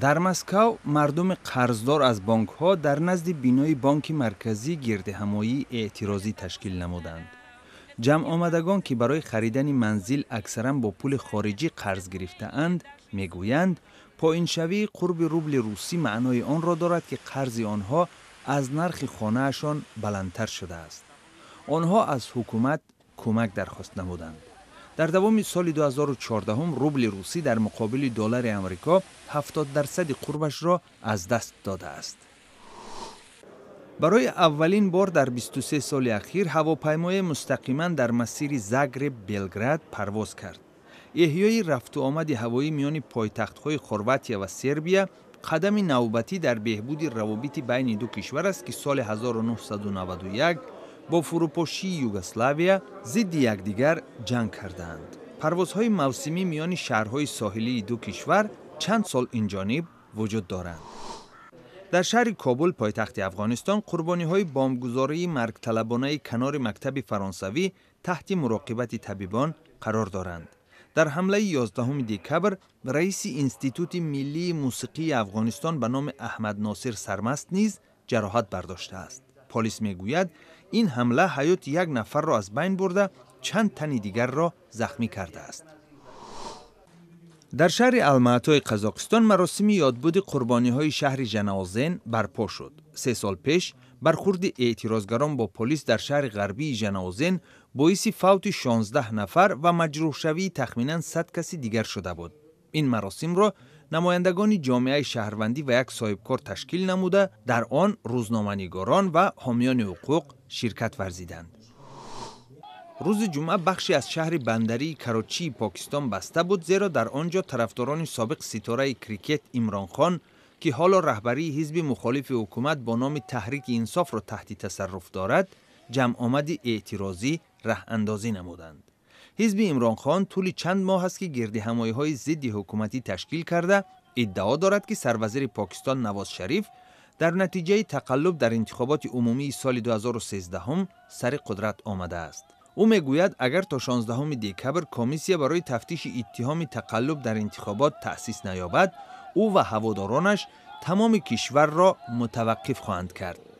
در مسکو مردم قرضدار از بانک ها در نزد بینای بانک مرکزی گرد همایی اعتراضی تشکیل نمودند. جمع آمدگان که برای خریدن منزل اکثرا با پول خارجی قرض گرفته اند می گویند قرب روبل روسی معنای آن را دارد که قرض آنها از نرخ خانهشان بلندتر شده است. آنها از حکومت کمک درخواست نمودند. در دوام سال 2014 روبل روسی در مقابل دلار آمریکا 70 درصد قربش را از دست داده است. برای اولین بار در 23 سال اخیر هواپیمای مستقیما در مسیر زگرب بلگراد پرواز کرد. احیای رفت و آمد هوایی میان پایتخت‌های خورواتیا و سربیا قدم نوبتی در بهبود روابط بین دو کشور است که سال 1991 با فروپاشی یوگسلاویا ضد یکدیگر جنگ کردند. پروازهای موسمی میان شهرهای ساحلی دو کشور چند سال اینجانب وجود دارند. در شهر کابل پایتخت افغانستان قربانی های بمبگذاری مرگ طلبانه کنار مکتب فرانسوی تحت مراقبت طبیبان قرار دارند. در حمله 11 دیکبر رئیس اینستیتوت ملی موسیقی افغانستان به نام احمد ناصر سرمست نیز جراحت برداشته است. پلیس میگوید این حمله حیات یک نفر را از بین برده چند تن دیگر را زخمی کرده است در شهر الماتای قزاقستان مراسم یادبود قربانی های شهر جنازین برپا شد. سه سال پیش برخورد اعتراضگران با پلیس در شهر غربی جنازین باعث فوت 16 نفر و مجروح شوی تخمینا 100 کسی دیگر شده بود. این مراسم را نمایندگان جامعه شهروندی و یک صاحبکار تشکیل نموده در آن روزنامه‌نگاران و حامیان حقوق شرکت ورزیدند روز جمعه بخشی از شهر بندری کراچی پاکستان بسته بود زیرا در آنجا طرفداران سابق ستاره کریکت عمران خان که حالا رهبری حزب مخالف حکومت با نام تحریک انصاف را تحت تصرف دارد جمع آمد اعتراضی راه اندازی نمودند حزب امران خان طول چند ماه است که گردی همایی های ضد حکومتی تشکیل کرده ادعا دارد که سروزیر پاکستان نواز شریف در نتیجه تقلب در انتخابات عمومی سال 2013 سر قدرت آمده است او میگوید اگر تا 16 دکبر کمیسیه برای تفتیش اتهام تقلب در انتخابات تأسیس نیابد او و هوادارانش تمام کشور را متوقف خواهند کرد